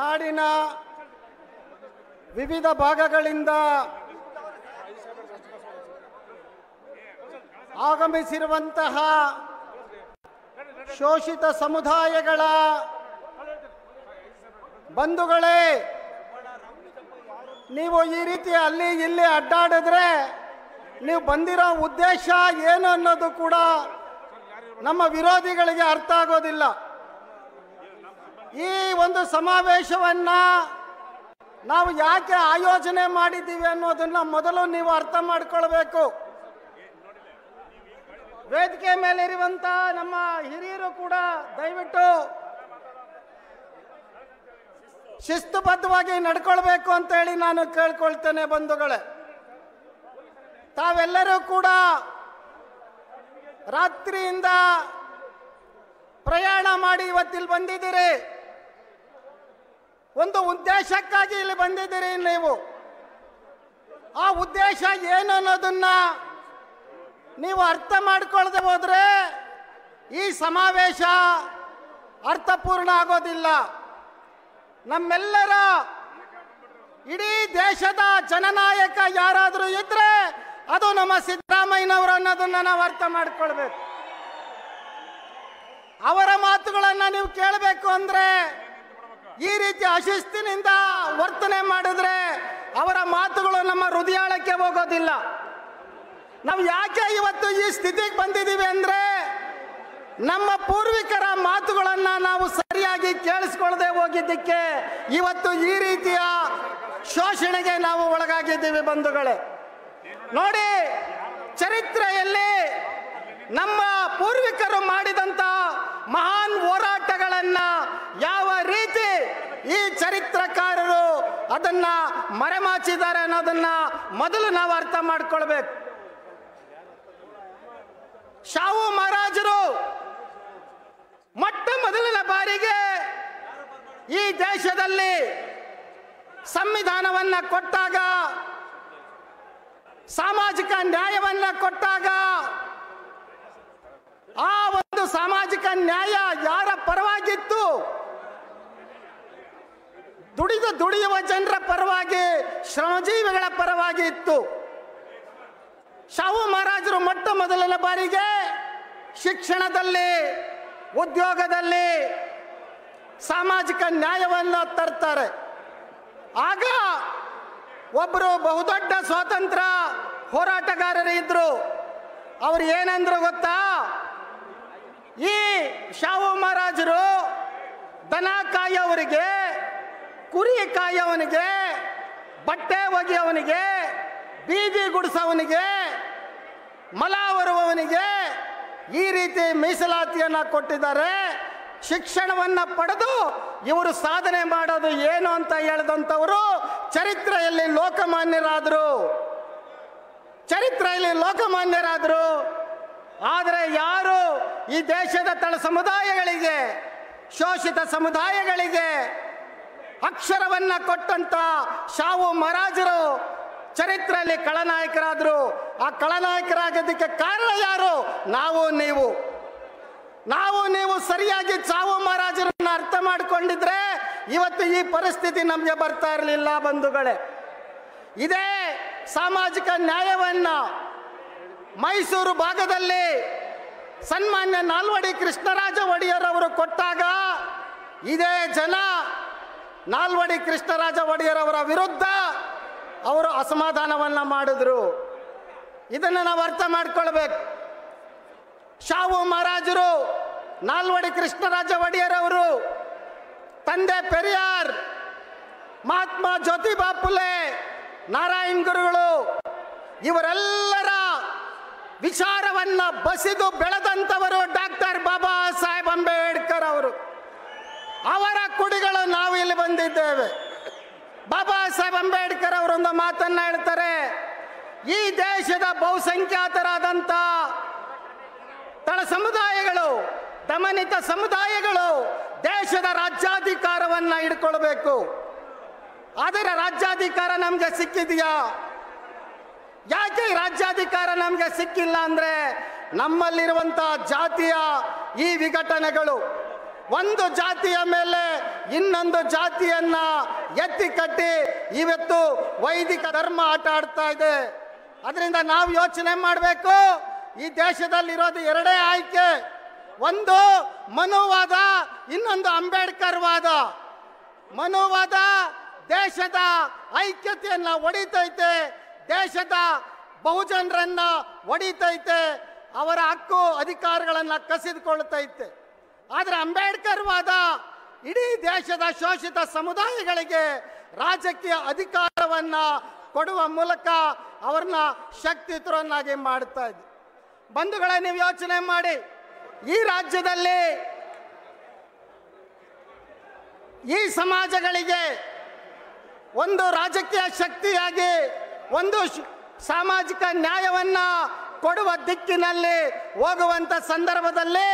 ನಾಡಿನ ವಿವಿಧ ಭಾಗಗಳಿಂದ ಆಗಮಿಸಿರುವಂತಹ ಶೋಷಿತ ಸಮುದಾಯಗಳ ಬಂಧುಗಳೇ ನೀವು ಈ ರೀತಿ ಅಲ್ಲಿ ಇಲ್ಲಿ ಅಡ್ಡಾಡಿದ್ರೆ ನೀವು ಬಂದಿರೋ ಉದ್ದೇಶ ಏನು ಅನ್ನೋದು ಕೂಡ ನಮ್ಮ ವಿರೋಧಿಗಳಿಗೆ ಅರ್ಥ ಆಗೋದಿಲ್ಲ ಈ ಒಂದು ಸಮಾವೇಶವನ್ನ ನಾವು ಯಾಕೆ ಆಯೋಜನೆ ಮಾಡಿದ್ದೀವಿ ಅನ್ನೋದನ್ನ ಮೊದಲು ನೀವು ಅರ್ಥ ಮಾಡ್ಕೊಳ್ಬೇಕು ವೇದಿಕೆ ಇರುವಂತ ನಮ್ಮ ಹಿರಿಯರು ಕೂಡ ದಯವಿಟ್ಟು ಶಿಸ್ತುಬದ್ಧವಾಗಿ ನಡ್ಕೊಳ್ಬೇಕು ಅಂತ ಹೇಳಿ ನಾನು ಕೇಳ್ಕೊಳ್ತೇನೆ ಬಂಧುಗಳೇ ತಾವೆಲ್ಲರೂ ಕೂಡ ರಾತ್ರಿಯಿಂದ ಪ್ರಯಾಣ ಮಾಡಿ ಇವತ್ತಿಲ್ಲಿ ಬಂದಿದ್ದೀರಿ ಒಂದು ಉದ್ದೇಶಕ್ಕಾಗಿ ಇಲ್ಲಿ ಬಂದಿದ್ದೀರಿ ನೀವು ಆ ಉದ್ದೇಶ ಏನು ಅನ್ನೋದನ್ನ ನೀವು ಅರ್ಥ ಮಾಡ್ಕೊಳ್ಳದೆ ಹೋದ್ರೆ ಈ ಸಮಾವೇಶ ಅರ್ಥಪೂರ್ಣ ಆಗೋದಿಲ್ಲ ನಮ್ಮೆಲ್ಲರ ಇಡೀ ದೇಶದ ಜನನಾಯಕ ಯಾರಾದರೂ ಇದ್ರೆ ಅದು ನಮ್ಮ ಸಿದ್ದರಾಮಯ್ಯನವರು ಅನ್ನೋದನ್ನ ನಾವು ಅರ್ಥ ಮಾಡ್ಕೊಳ್ಬೇಕು ಅವರ ಮಾತುಗಳನ್ನು ನೀವು ಕೇಳಬೇಕು ಅಂದರೆ ಈ ರೀತಿ ಅಶಿಸ್ತಿನಿಂದ ವರ್ತನೆ ಮಾಡಿದ್ರೆ ಅವರ ಮಾತುಗಳು ನಮ್ಮ ಹೃದಯಾಳಕ್ಕೆ ಹೋಗೋದಿಲ್ಲ ನಾವು ಯಾಕೆ ಇವತ್ತು ಈ ಸ್ಥಿತಿಗೆ ಬಂದಿದ್ದೀವಿ ಅಂದರೆ ನಮ್ಮ ಪೂರ್ವಿಕರ ಮಾತುಗಳನ್ನು ನಾವು ಸರಿಯಾಗಿ ಕೇಳಿಸ್ಕೊಳ್ಳದೆ ಹೋಗಿದ್ದಕ್ಕೆ ಇವತ್ತು ಈ ರೀತಿಯ ಶೋಷಣೆಗೆ ನಾವು ಒಳಗಾಗಿದ್ದೀವಿ ಬಂಧುಗಳೇ ನೋಡಿ ಚರಿತ್ರೆಯಲ್ಲಿ ನಮ್ಮ ಪೂರ್ವಿಕರು ಮಾಡಿದಂತಹ ಅದನ್ನ ಮರೆಮಾಚಿದ್ದಾರೆ ಅನ್ನೋದನ್ನ ಮೊದಲು ನಾವು ಅರ್ಥ ಮಾಡ್ಕೊಳ್ಬೇಕು ಶಾಹು ಮಹಾರಾಜರು ಮೊಟ್ಟ ಮೊದಲಿನ ಬಾರಿಗೆ ಈ ದೇಶದಲ್ಲಿ ಸಂವಿಧಾನವನ್ನ ಕೊಟ್ಟಾಗ ಸಾಮಾಜಿಕ ನ್ಯಾಯವನ್ನ ಕೊಟ್ಟಾಗ ಆ ಒಂದು ಸಾಮಾಜಿಕ ನ್ಯಾಯ ಯಾರ ಪರವಾಗಿತ್ತು ದುಡಿದು ದುಡಿಯುವ ಜನರ ಪರವಾಗಿ ಶ್ರಮಜೀವಿಗಳ ಪರವಾಗಿ ಇತ್ತು ಶಾಹು ಮಹಾರಾಜರು ಮೊಟ್ಟ ಮೊದಲನೇ ಬಾರಿಗೆ ಶಿಕ್ಷಣದಲ್ಲಿ ಉದ್ಯೋಗದಲ್ಲಿ ಸಾಮಾಜಿಕ ನ್ಯಾಯವನ್ನು ತರ್ತಾರೆ ಆಗ ಒಬ್ಬರು ಬಹುದೊಡ್ಡ ಸ್ವಾತಂತ್ರ್ಯ ಹೋರಾಟಗಾರರು ಇದ್ದರು ಅವ್ರು ಏನಂದ್ರು ಗೊತ್ತಾ ಈ ಶಾಹು ಮಹಾರಾಜರು ದನಕಾಯಿ ಅವರಿಗೆ ಕುರಿ ಕಾಯವನಿಗೆ ಬಟ್ಟೆ ಒಗೆಯವನಿಗೆ ಬೀದಿ ಗುಡಿಸವನಿಗೆ ಮಲ ಬರುವವನಿಗೆ ಈ ರೀತಿ ಮೀಸಲಾತಿಯನ್ನು ಕೊಟ್ಟಿದ್ದಾರೆ ಶಿಕ್ಷಣವನ್ನು ಪಡೆದು ಇವರು ಸಾಧನೆ ಮಾಡೋದು ಏನು ಅಂತ ಹೇಳಿದಂಥವರು ಚರಿತ್ರೆಯಲ್ಲಿ ಲೋಕಮಾನ್ಯರಾದರು ಚರಿತ್ರೆಯಲ್ಲಿ ಲೋಕಮಾನ್ಯರಾದರು ಆದರೆ ಯಾರು ಈ ದೇಶದ ತಳ ಸಮುದಾಯಗಳಿಗೆ ಶೋಷಿತ ಸಮುದಾಯಗಳಿಗೆ ಅಕ್ಷರವನ್ನ ಕೊಟ್ಟಂತ ಶಾವು ಮಹಾರಾಜರು ಚರಿತ್ರೆಯಲ್ಲಿ ಕಳನಾಯಕರಾದರು ಆ ಕಳನಾಯಕರಾಗೋದಕ್ಕೆ ಕಾರಣ ಯಾರು ನಾವು ನೀವು ನಾವು ನೀವು ಸರಿಯಾಗಿ ಚಾವು ಮಹಾರಾಜರನ್ನ ಅರ್ಥ ಮಾಡಿಕೊಂಡಿದ್ರೆ ಇವತ್ತು ಈ ಪರಿಸ್ಥಿತಿ ನಮಗೆ ಬರ್ತಾ ಇರಲಿಲ್ಲ ಬಂಧುಗಳೇ ಇದೇ ಸಾಮಾಜಿಕ ನ್ಯಾಯವನ್ನ ಮೈಸೂರು ಭಾಗದಲ್ಲಿ ಸನ್ಮಾನ್ಯ ನಾಲ್ವಡಿ ಕೃಷ್ಣರಾಜ ಒಡೆಯರ್ ಅವರು ಕೊಟ್ಟಾಗ ಇದೇ ಜನ ನಾಲ್ವಡಿ ಕೃಷ್ಣರಾಜ ಒಡೆಯರ್ ಅವರ ವಿರುದ್ಧ ಅವರು ಅಸಮಾಧಾನವನ್ನ ಮಾಡಿದ್ರು ಇದನ್ನು ನಾವು ಅರ್ಥ ಮಾಡ್ಕೊಳ್ಬೇಕು ಶಾವು ಮಹಾರಾಜರು ನಾಲ್ವಡಿ ಕೃಷ್ಣರಾಜ ಒಡೆಯರ್ ಅವರು ತಂದೆ ಪೆರಿಯಾರ್ ಮಹಾತ್ಮ ಜ್ಯೋತಿಬಾ ಪುಲೆ ನಾರಾಯಣ್ ಗುರುಗಳು ಇವರೆಲ್ಲರ ವಿಚಾರವನ್ನ ಬಸಿದು ಬೆಳೆದಂಥವರು ಡಾಕ್ಟರ್ ಬಾಬಾ ಅವರ ಕುಡಿಗಳು ನಾವು ಇಲ್ಲಿ ಬಂದಿದ್ದೇವೆ ಬಾಬಾ ಸಾಹೇಬ್ ಅಂಬೇಡ್ಕರ್ ಅವರೊಂದು ಮಾತನ್ನ ಹೇಳ್ತಾರೆ ಈ ದೇಶದ ಬಹುಸಂಖ್ಯಾತರಾದಂಥ ತಳ ಸಮುದಾಯಗಳು ದಮನಿತ ಸಮುದಾಯಗಳು ದೇಶದ ರಾಜ್ಯಾಧಿಕಾರವನ್ನು ಹಿಡ್ಕೊಳ್ಬೇಕು ಆದರೆ ರಾಜ್ಯಾಧಿಕಾರ ನಮಗೆ ಸಿಕ್ಕಿದೆಯಾ ಯಾಕೆ ರಾಜ್ಯಾಧಿಕಾರ ನಮಗೆ ಸಿಕ್ಕಿಲ್ಲ ಅಂದ್ರೆ ನಮ್ಮಲ್ಲಿರುವಂತಹ ಜಾತಿಯ ಈ ವಿಘಟನೆಗಳು ಒಂದು ಜಾತಿಯ ಮೇಲೆ ಇನ್ನೊಂದು ಜಾತಿಯನ್ನ ಎತ್ತಿ ಕಟ್ಟಿ ಇವತ್ತು ವೈದಿಕ ಧರ್ಮ ಆಟ ಆಡ್ತಾ ಇದೆ ಅದರಿಂದ ನಾವು ಯೋಚನೆ ಮಾಡಬೇಕು ಈ ದೇಶದಲ್ಲಿರೋದು ಎರಡೇ ಆಯ್ಕೆ ಒಂದು ಮನುವಾದ ಇನ್ನೊಂದು ಅಂಬೇಡ್ಕರ್ವಾದ ಮನುವಾದ ದೇಶದ ಐಕ್ಯತೆಯನ್ನ ಒಡಿತೈತೆ ದೇಶದ ಬಹುಜನರನ್ನ ಒಡಿತೈತೆ ಅವರ ಹಕ್ಕು ಅಧಿಕಾರಗಳನ್ನ ಕಸಿದುಕೊಳ್ತೈತೆ ಆದರೆ ಅಂಬೇಡ್ಕರ್ ವಾದ ಇಡೀ ದೇಶದ ಶೋಷಿತ ಸಮುದಾಯಗಳಿಗೆ ರಾಜಕೀಯ ಅಧಿಕಾರವನ್ನು ಕೊಡುವ ಮೂಲಕ ಅವ್ರನ್ನ ಶಕ್ತಿಯುತರನ್ನಾಗಿ ಮಾಡ್ತಾ ಬಂಧುಗಳ ಬಂಧುಗಳ ನೀವು ಯೋಚನೆ ಮಾಡಿ ಈ ರಾಜ್ಯದಲ್ಲಿ ಈ ಸಮಾಜಗಳಿಗೆ ಒಂದು ರಾಜಕೀಯ ಶಕ್ತಿಯಾಗಿ ಒಂದು ಸಾಮಾಜಿಕ ನ್ಯಾಯವನ್ನು ಕೊಡುವ ದಿಕ್ಕಿನಲ್ಲಿ ಹೋಗುವಂಥ ಸಂದರ್ಭದಲ್ಲಿ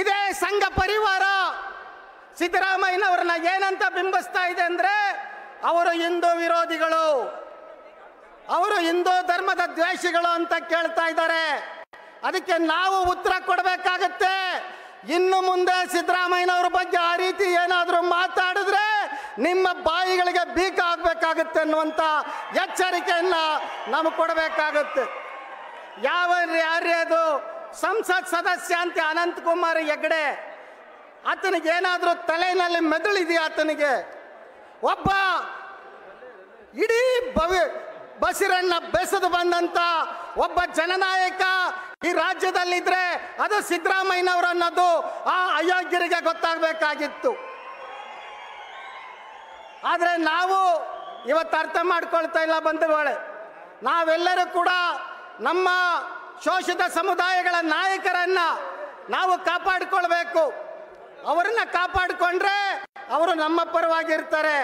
ಇದೇ ಸಂಘ ಪರಿವಾರ ಸಿದ್ದರಾಮಯ್ಯನವರನ್ನ ಏನಂತ ಬಿಂಬಿಸ್ತಾ ಇದೆ ಅಂದರೆ ಅವರು ಹಿಂದೂ ವಿರೋಧಿಗಳು ಅವರು ಹಿಂದೂ ಧರ್ಮದ ದ್ವೇಷಿಗಳು ಅಂತ ಕೇಳ್ತಾ ಇದ್ದಾರೆ ಅದಕ್ಕೆ ನಾವು ಉತ್ತರ ಕೊಡಬೇಕಾಗತ್ತೆ ಇನ್ನು ಮುಂದೆ ಸಿದ್ದರಾಮಯ್ಯನವ್ರ ಬಗ್ಗೆ ಆ ರೀತಿ ಏನಾದರೂ ಮಾತಾಡಿದ್ರೆ ನಿಮ್ಮ ಬಾಯಿಗಳಿಗೆ ಬೀಕ ಆಗಬೇಕಾಗುತ್ತೆ ಅನ್ನುವಂಥ ಎಚ್ಚರಿಕೆಯನ್ನು ನಮಗೆ ಕೊಡಬೇಕಾಗುತ್ತೆ ಯಾವ ಅದು ಸಂಸತ್ ಸದಸ್ಯ ಅಂತ ಅನಂತ್ ಕುಮಾರ್ ಆತನಿಗೆ ಏನಾದರೂ ತಲೆಯಲ್ಲಿ ಮೆದುಳಿದೆಯಾ ಆತನಿಗೆ ಒಬ್ಬ ಇಡೀ ಭವಿ ಬಸಿರಣ್ಣ ಬೆಸದು ಬಂದಂತ ಒಬ್ಬ ಜನನಾಯಕ ಈ ರಾಜ್ಯದಲ್ಲಿದ್ರೆ ಅದು ಸಿದ್ದರಾಮಯ್ಯನವರು ಅನ್ನೋದು ಆ ಅಯೋಗ್ಯರಿಗೆ ಗೊತ್ತಾಗಬೇಕಾಗಿತ್ತು ಆದರೆ ನಾವು ಇವತ್ತು ಅರ್ಥ ಮಾಡ್ಕೊಳ್ತಾ ಇಲ್ಲ ಬಂಧುಗಳೇ ನಾವೆಲ್ಲರೂ ಕೂಡ ನಮ್ಮ ಶೋಷಿತ ಸಮುದಾಯಗಳ ನಾಯಕರನ್ನ ನಾವು ಕಾಪಾಡಿಕೊಳ್ಬೇಕು ಅವರನ್ನ ಕಾಪಾಡಿಕೊಂಡ್ರೆ ಅವರು ನಮ್ಮ ಪರವಾಗಿರ್ತಾರೆ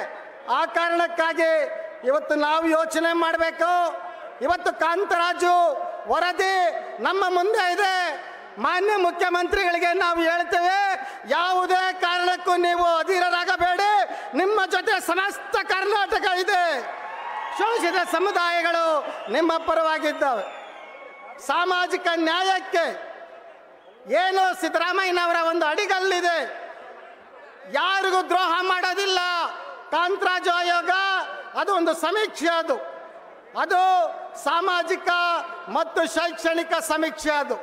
ಆ ಕಾರಣಕ್ಕಾಗಿ ಇವತ್ತು ನಾವು ಯೋಚನೆ ಮಾಡಬೇಕು ಇವತ್ತು ಕಾಂತರಾಜು ವರದಿ ನಮ್ಮ ಮುಂದೆ ಇದೆ ಮಾನ್ಯ ಮುಖ್ಯಮಂತ್ರಿಗಳಿಗೆ ನಾವು ಹೇಳ್ತೇವೆ ಯಾವುದೇ ಕಾರಣಕ್ಕೂ ನೀವು ಅಧೀರರಾಗಬೇಡಿ ನಿಮ್ಮ ಜೊತೆ ಸಮಸ್ತ ಕರ್ನಾಟಕ ಇದೆ ಶೋಷಿತ ಸಮುದಾಯಗಳು ನಿಮ್ಮ ಪರವಾಗಿದ್ದಾವೆ ಸಾಮಾಜಿಕ ನ್ಯಾಯಕ್ಕೆ ಏನು ಸಿದ್ದರಾಮಯ್ಯನವರ ಒಂದು ಅಡಿಗಲ್ಲಿದೆ ಯಾರಿಗೂ ದ್ರೋಹ ಮಾಡೋದಿಲ್ಲ ಕಾಂತರಾಜು ಆಯೋಗ ಅದು ಒಂದು ಸಮೀಕ್ಷೆ ಅದು ಅದು ಸಾಮಾಜಿಕ ಮತ್ತು ಶೈಕ್ಷಣಿಕ ಸಮೀಕ್ಷೆ ಅದು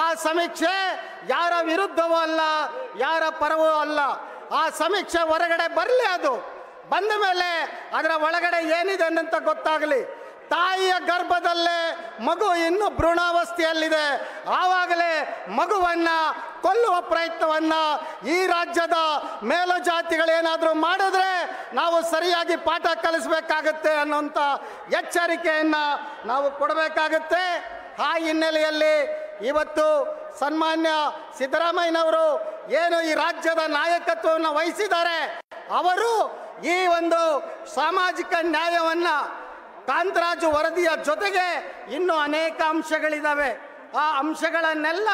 ಆ ಸಮೀಕ್ಷೆ ಯಾರ ವಿರುದ್ಧವೂ ಅಲ್ಲ ಯಾರ ಪರವೂ ಅಲ್ಲ ಆ ಸಮೀಕ್ಷೆ ಹೊರಗಡೆ ಬರಲಿ ಅದು ಬಂದ ಮೇಲೆ ಅದರ ಒಳಗಡೆ ಏನಿದೆ ಅಂತ ಗೊತ್ತಾಗಲಿ ತಾಯಿಯ ಗರ್ಭದಲ್ಲೇ ಮಗು ಇನ್ನು ಭ್ರೂಣಾವಸ್ಥೆಯಲ್ಲಿದೆ ಆವಾಗಲೇ ಮಗುವನ್ನು ಕೊಲ್ಲುವ ಪ್ರಯತ್ನವನ್ನು ಈ ರಾಜ್ಯದ ಮೇಲುಜಾತಿಗಳೇನಾದರೂ ಮಾಡಿದ್ರೆ ನಾವು ಸರಿಯಾಗಿ ಪಾಠ ಕಲಿಸಬೇಕಾಗುತ್ತೆ ಅನ್ನುವಂಥ ಎಚ್ಚರಿಕೆಯನ್ನು ನಾವು ಕೊಡಬೇಕಾಗುತ್ತೆ ಆ ಹಿನ್ನೆಲೆಯಲ್ಲಿ ಇವತ್ತು ಸನ್ಮಾನ್ಯ ಸಿದ್ದರಾಮಯ್ಯನವರು ಏನು ಈ ರಾಜ್ಯದ ನಾಯಕತ್ವವನ್ನು ವಹಿಸಿದ್ದಾರೆ ಅವರು ಈ ಒಂದು ಸಾಮಾಜಿಕ ನ್ಯಾಯವನ್ನು ಕಾಂತರಾಜು ವರದಿಯ ಜೊತೆಗೆ ಇನ್ನೂ ಅನೇಕ ಅಂಶಗಳಿದ್ದಾವೆ ಆ ಅಂಶಗಳನ್ನೆಲ್ಲ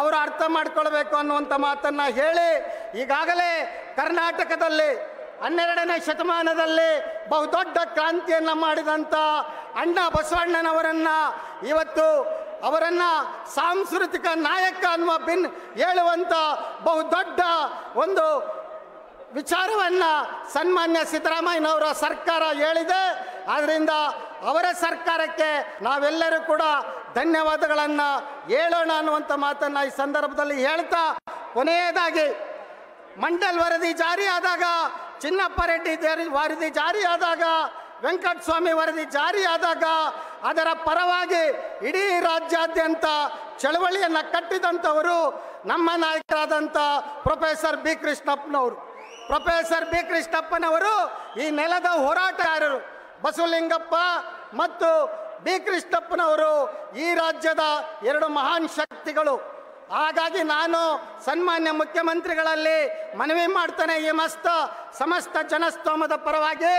ಅವರು ಅರ್ಥ ಮಾಡ್ಕೊಳ್ಬೇಕು ಅನ್ನುವಂಥ ಮಾತನ್ನು ಹೇಳಿ ಈಗಾಗಲೇ ಕರ್ನಾಟಕದಲ್ಲಿ ಹನ್ನೆರಡನೇ ಶತಮಾನದಲ್ಲಿ ಬಹುದೊಡ್ಡ ಕ್ರಾಂತಿಯನ್ನು ಮಾಡಿದಂಥ ಅಣ್ಣ ಬಸವಣ್ಣನವರನ್ನು ಇವತ್ತು ಅವರನ್ನು ಸಾಂಸ್ಕೃತಿಕ ನಾಯಕ ಅನ್ನುವ ಬಿನ್ ಹೇಳುವಂಥ ಬಹುದೊಡ್ಡ ಒಂದು ವಿಚಾರವನ್ನು ಸನ್ಮಾನ್ಯ ಸಿದ್ದರಾಮಯ್ಯನವರ ಸರ್ಕಾರ ಹೇಳಿದೆ ಆದ್ದರಿಂದ ಅವರ ಸರ್ಕಾರಕ್ಕೆ ನಾವೆಲ್ಲರೂ ಕೂಡ ಧನ್ಯವಾದಗಳನ್ನು ಹೇಳೋಣ ಅನ್ನುವಂಥ ಮಾತನ್ನು ಈ ಸಂದರ್ಭದಲ್ಲಿ ಹೇಳ್ತಾ ಕೊನೆಯದಾಗಿ ಮಂಡಲ್ ವರದಿ ಜಾರಿಯಾದಾಗ ಚಿನ್ನಪ್ಪ ರೆಡ್ಡಿ ಜಾರಿ ವರದಿ ಜಾರಿಯಾದಾಗ ವೆಂಕಟಸ್ವಾಮಿ ವರದಿ ಜಾರಿಯಾದಾಗ ಅದರ ಪರವಾಗಿ ಇಡೀ ರಾಜ್ಯಾದ್ಯಂತ ಚಳವಳಿಯನ್ನು ಕಟ್ಟಿದಂಥವರು ನಮ್ಮ ನಾಯಕರಾದಂಥ ಪ್ರೊಫೆಸರ್ ಬಿ ಕೃಷ್ಣಪ್ಪನವರು ಪ್ರೊಫೆಸರ್ ಬಿ ಕೃಷ್ಣಪ್ಪನವರು ಈ ನೆಲದ ಹೋರಾಟಗಾರರು ಬಸವಲಿಂಗಪ್ಪ ಮತ್ತು ಬಿ ಕೃಷ್ಣಪ್ಪನವರು ಈ ರಾಜ್ಯದ ಎರಡು ಮಹಾನ್ ಶಕ್ತಿಗಳು ಹಾಗಾಗಿ ನಾನು ಸನ್ಮಾನ್ಯ ಮುಖ್ಯಮಂತ್ರಿಗಳಲ್ಲಿ ಮನವಿ ಮಾಡ್ತಾನೆ ಈ ಮಸ್ತ ಸಮಸ್ತ ಜನಸ್ತೋಮದ ಪರವಾಗಿ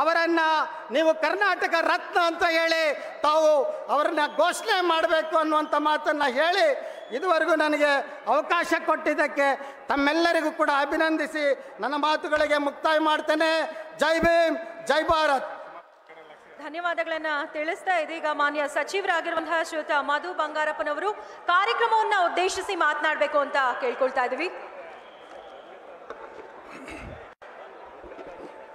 ಅವರನ್ನು ನೀವು ಕರ್ನಾಟಕ ರತ್ನ ಅಂತ ಹೇಳಿ ತಾವು ಅವರನ್ನ ಘೋಷಣೆ ಮಾಡಬೇಕು ಅನ್ನುವಂಥ ಮಾತನ್ನು ಹೇಳಿ ಇದುವರೆಗೂ ನನಗೆ ಅವಕಾಶ ಕೊಟ್ಟಿದ್ದಕ್ಕೆ ತಮ್ಮೆಲ್ಲರಿಗೂ ಕೂಡ ಅಭಿನಂದಿಸಿ ನನ್ನ ಮಾತುಗಳಿಗೆ ಮುಕ್ತಾಯ ಮಾಡ್ತೇನೆ ಜೈ ಭೀಮ್ ಜೈ ಭಾರತ್ ಧನ್ಯವಾದಗಳನ್ನ ತಿಳಿಸ್ತಾ ಇದೀಗ ಮಾನ್ಯ ಸಚಿವರಾಗಿರುವಂತಹ ಶ್ರೀಯುತ ಮಧು ಬಂಗಾರಪ್ಪನವರು ಕಾರ್ಯಕ್ರಮವನ್ನ ಉದ್ದೇಶಿಸಿ ಮಾತನಾಡಬೇಕು ಅಂತ ಕೇಳ್ಕೊಳ್ತಾ ಇದ್ದೀವಿ